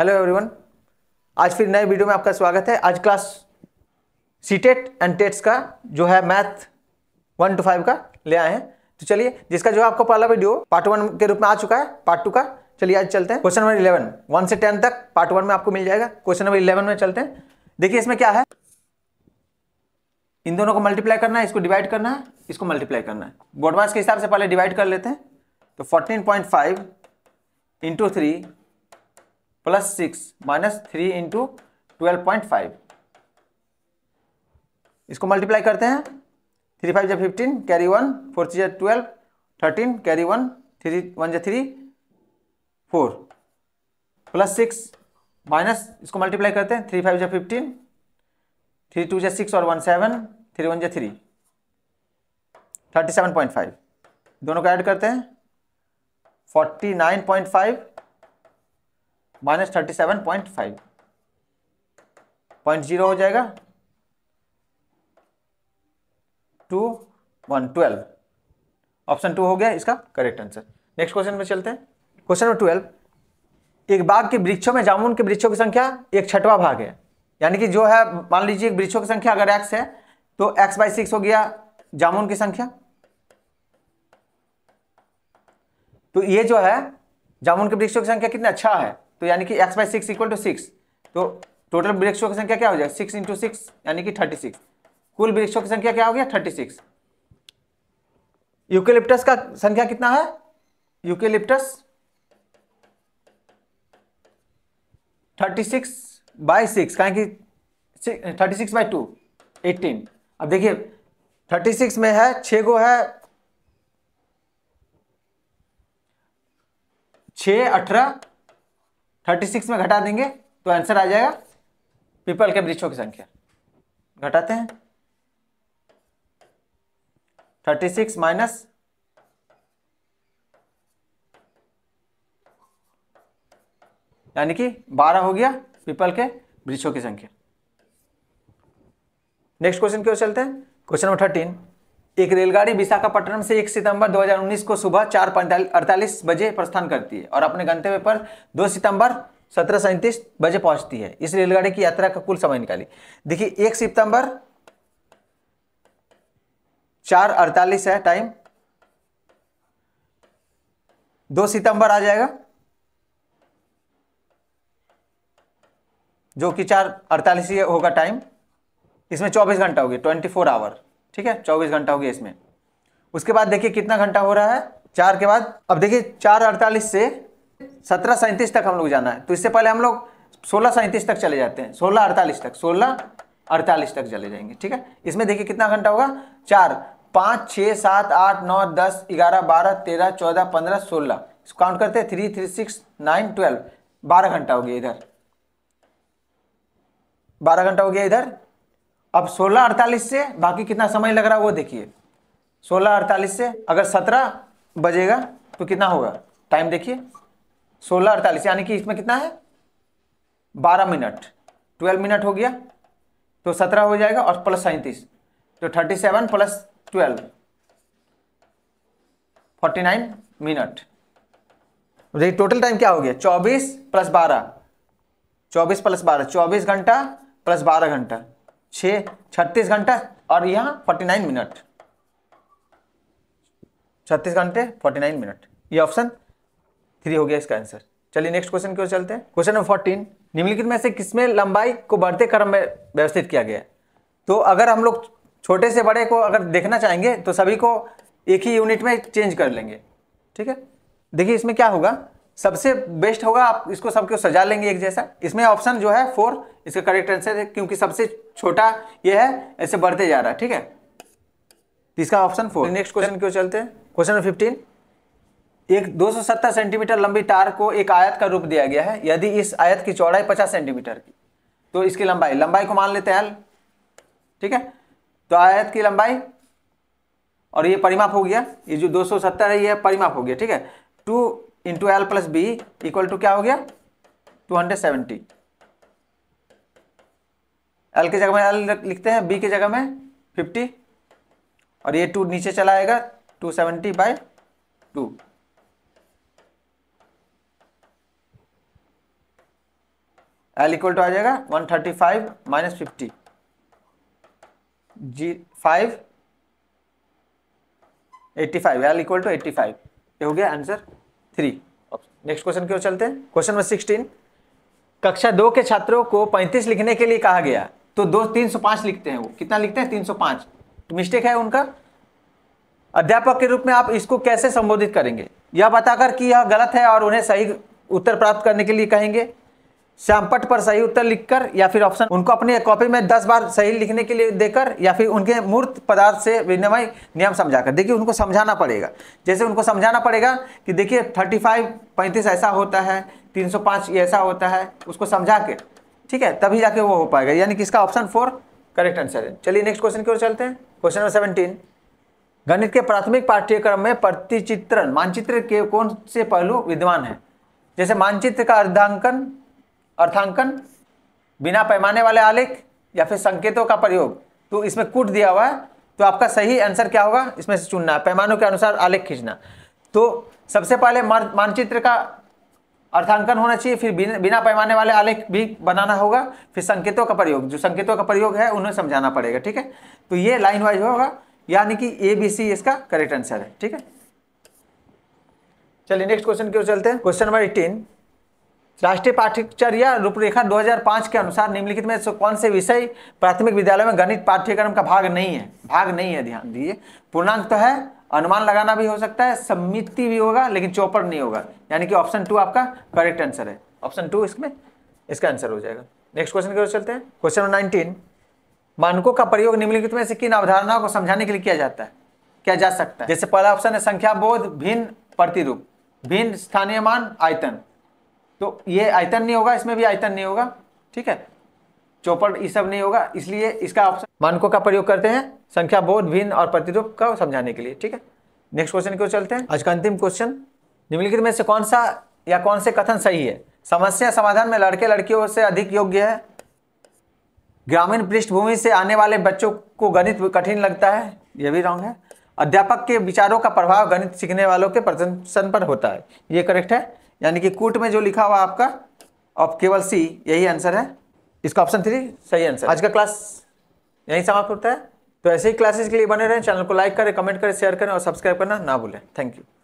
hello everyone आज फिर नए वीडियो में आपका स्वागत है आज क्लास सीटेट एंड टेट्स का जो है मैथ वन टू फाइव का ले आए हैं तो चलिए जिसका जो है आपको पहला वीडियो पार्ट वन के रूप में आ चुका है पार्ट टू का चलिए आज चलते हैं क्वेश्चन नंबर इलेवन वन से टेन तक पार्ट वन में आपको मिल जाएगा क्वेश्चन नंबर इलेवन में चलते हैं देखिए इसमें क्या है इन दोनों को मल्टीप्लाई करना है इसको डिवाइड करना है इसको मल्टीप्लाई करना है बोर्डवास के हिसाब से पहले डिवाइड कर लेते हैं तो fourteen point five into three plus six minus three into twelve point five इसको मल्टीप्लाई करते हैं थ्री फाइव जै fifteen carry one four three जै twelve thirteen carry one three one जै three four plus six minus इसको multiply करते हैं three five जै फिफ्टीन थ्री टू जै सिक्स और वन सेवन थ्री वन जै three thirty seven point five दोनों को ऐड करते हैं forty nine point five minus thirty seven point five point zero हो जाएगा two one twelve option two हो गया इसका करेक्ट आंसर नेक्स्ट क्वेश्चन में चलते हैं क्वेश्चन नंबर ट्वेल्व एक बाग के वृक्षों में जामुन के वृक्षों की संख्या एक छठवा भाग है यानी कि जो है मान लीजिए वृक्षों की संख्या अगर एक्स है तो एक्स बाई सिक्स हो गया जामुन की संख्या तो ये जो है जामुन के वृक्षों की संख्या कितना अच्छा है तो यानी कि X by six equal to six तो टोटल वृक्षों की संख्या क्या हो जाएगा सिक्स इंटू सिक्स यानी कि थर्टी सिक्स कुल वृक्षों की संख्या क्या हो गया थर्टी सिक्स यूकेलिप्टस का संख्या कितना है eucalyptus thirty six by six कहें कि thirty six by two eighteen अब देखिए थर्टी सिक्स में है छ गो है छ अठारह थर्टी सिक्स में घटा देंगे तो आंसर आ जाएगा पीपल के वृक्षों की संख्या घटाते हैं थर्टी सिक्स माइनस यानी कि बारह हो गया पीपल के वृक्षों की संख्या नेक्स्ट क्वेश्चन क्यों चलते हैं क्वेश्चन नंबर थर्टीन एक रेलगाड़ी विशाखापट्टनम से 1 सितंबर 2019 को सुबह चार अड़तालीस बजे प्रस्थान करती है और अपने गंतव्य पर 2 सितंबर सत्रह सैंतीस बजे पहुंचती है इस रेलगाड़ी की यात्रा का कुल समय निकाली देखिए एक सितंबर चार अड़तालीस है टाइम दो सितंबर आ जाएगा जो कि चार अड़तालीस होगा टाइम इसमें चौबीस घंटा होगी ट्वेंटी फोर आवर ठीक है चौबीस घंटा हो गया इसमें उसके बाद देखिए कितना घंटा हो रहा है चार के बाद अब देखिए चार अड़तालीस से सत्रह सैंतीस तक हम लोग जाना है तो इससे पहले हम लोग सोलह सैंतीस तक चले जाते हैं सोलह अड़तालीस तक सोलह अड़तालीस तक चले जाएंगे ठीक है इसमें देखिए कितना घंटा होगा चार पाँच छः सात आठ नौ दस ग्यारह बारह तेरह चौदह पंद्रह सोलह काउंट करते हैं three three six nine twelve बारह घंटा हो गया इधर बारह घंटा हो गया इधर अब 16:48 से बाकी कितना समय लग रहा है वो देखिए 16:48 से अगर 17 बजेगा तो कितना होगा टाइम देखिए 16:48 यानी कि इसमें कितना है 12 मिनट 12 मिनट हो गया तो 17 हो जाएगा और प्लस सैंतीस तो 37 प्लस फोर्टी नाइन मिनट देखिए टोटल टाइम क्या हो गया 24 प्लस 12 24 प्लस 12 24 घंटा प्लस 12 घंटा छ छत्तीस घंटा और यहाँ फोर्टी नाइन मिनट छत्तीस घंटे फोर्टी नाइन मिनट ये ऑप्शन थ्री हो गया इसका आंसर चलिए नेक्स्ट क्वेश्चन की ओर चलते हैं क्वेश्चन नंबर फोर्टीन निम्नलिखित में से किसमें लंबाई को बढ़ते क्रम में व्यवस्थित किया गया तो अगर हम लोग छोटे से बड़े को अगर देखना चाहेंगे तो सभी को एक ही यूनिट में चेंज कर लेंगे ठीक है देखिए इसमें क्या होगा सबसे बेस्ट होगा आप इसको सबको सजा लेंगे एक जैसा इसमें ऑप्शन जो है फोर इसका करेक्ट आंसर है क्योंकि सबसे छोटा ये है ऐसे बढ़ते जा रहा है ठीक है इसका ऑप्शन फोर नेक्स्ट क्वेश्चन क्यों चलते हैं क्वेश्चन नंबर फिफ्टीन एक 270 सेंटीमीटर लंबी तार को एक आयत का रूप दिया गया है यदि इस आयत की चौड़ाई 50 सेंटीमीटर की तो इसकी लंबाई लंबाई को मान लेते हैं एल ठीक है तो आयत की लंबाई और ये परिमाप हो गया ये जो 270 है ये परिमाप हो गया ठीक है two into L plus B equal to क्या हो गया 270 एल की जगह में एल लिखते हैं बी की जगह में 50 और ये टू नीचे चला आएगा 270 seventy by two L equal to आ जाएगा 135 थर्टी फाइव माइनस फिफ्टी जी five eighty five L equal to eighty five ये हो गया आंसर थ्री नेक्स्ट क्वेश्चन की ओर चलते हैं क्वेश्चन नंबर सिक्सटीन कक्षा दो के छात्रों को पैंतीस लिखने के लिए कहा गया तो दो तीन सौ पांच लिखते हैं वो कितना लिखते हैं तीन सौ तो मिस्टेक है उनका अध्यापक के रूप में आप इसको कैसे संबोधित करेंगे यह बताकर कि यह गलत है और उन्हें सही उत्तर प्राप्त करने के लिए कहेंगे श्यामपट पर सही उत्तर लिखकर या फिर ऑप्शन उनको अपनी कॉपी में दस बार सही लिखने के लिए देकर या फिर उनके मूर्त पदार्थ से विनिमय नियम समझाकर देखिए उनको समझाना पड़ेगा जैसे उनको समझाना पड़ेगा कि देखिए थर्टी फाइव पैंतीस ऐसा होता है तीन सौ पाँच ऐसा होता है उसको समझा के ठीक है तभी जाके वो हो पाएगा यानी कि इसका ऑप्शन फोर करेक्ट आंसर है चलिए नेक्स्ट क्वेश्चन की ओर चलते हैं क्वेश्चन नंबर सेवनटीन गणित के प्राथमिक पाठ्यक्रम में प्रतिचित्रण मानचित्र के कौन से पहलू विद्वान हैं जैसे मानचित्र का अर्धांकन अर्थांकन बिना पैमाने वाले आलेख या फिर संकेतों का प्रयोग तो इसमें कूट दिया हुआ है तो आपका सही आंसर क्या होगा इसमें से चुनना है पैमानों के अनुसार आलेख खींचना तो सबसे पहले मानचित्र का अर्थांकन होना चाहिए फिर बिना बिना पैमाने वाले आलेख भी बनाना होगा फिर संकेतों का प्रयोग जो संकेतों का प्रयोग है उन्हें समझाना पड़ेगा ठीक है तो ये लाइन वाइज होगा यानी कि ए बी सी इसका करेक्ट आंसर है ठीक है चलिए नेक्स्ट क्वेश्चन क्यों चलते हैं क्वेश्चन नंबर एटीन राष्ट्रीय पाठ्यचर्या रूपरेखा 2005 के अनुसार निम्नलिखित में से कौन से विषय प्राथमिक विद्यालय में गणित पाठ्यक्रम का भाग नहीं है भाग नहीं है ध्यान दीजिए पूर्णांक तो है अनुमान लगाना भी हो सकता है सम्मिति भी होगा लेकिन चौपड़ नहीं होगा यानी कि ऑप्शन टू आपका करेक्ट आंसर है ऑप्शन टू इसमें इसका आंसर हो जाएगा नेक्स्ट क्वेश्चन की ओर चलते हैं क्वेश्चन नंबर नाइनटीन मानकों का प्रयोग निम्नलिखित में से किन अवधारणाओं को समझाने के लिए किया जाता है किया जा सकता है जैसे पहला ऑप्शन है संख्या बोध भिन्न प्रतिरूप भिन्न स्थानीय मान आयतन तो ये आयतन नहीं होगा इसमें भी आयतन नहीं होगा ठीक है चौपड़ ये सब नहीं होगा इसलिए इसका ऑप्शन मानकों का प्रयोग करते हैं संख्या बोध भिन्न और प्रतिरूप का समझाने के लिए ठीक है नेक्स्ट क्वेश्चन की ओर चलते हैं आज का अंतिम क्वेश्चन निम्नलिखित में से कौन सा या कौन से कथन सही है समस्या समाधान में लड़के लड़कियों से अधिक योग्य है ग्रामीण पृष्ठभूमि से आने वाले बच्चों को गणित कठिन लगता है यह भी रॉन्ग है अध्यापक के विचारों का प्रभाव गणित सीखने वालों के प्रदर्शन पर होता है ये करेक्ट है यानी कि कूट में जो लिखा हुआ आपका ऑफ केवल सी यही आंसर है इसका ऑप्शन थ्री सही आंसर आज का क्लास यही समाप्त होता है तो ऐसे ही क्लासेस के लिए बने रहें चैनल को लाइक करें कमेंट करें शेयर करें और सब्सक्राइब करना ना भूलें थैंक यू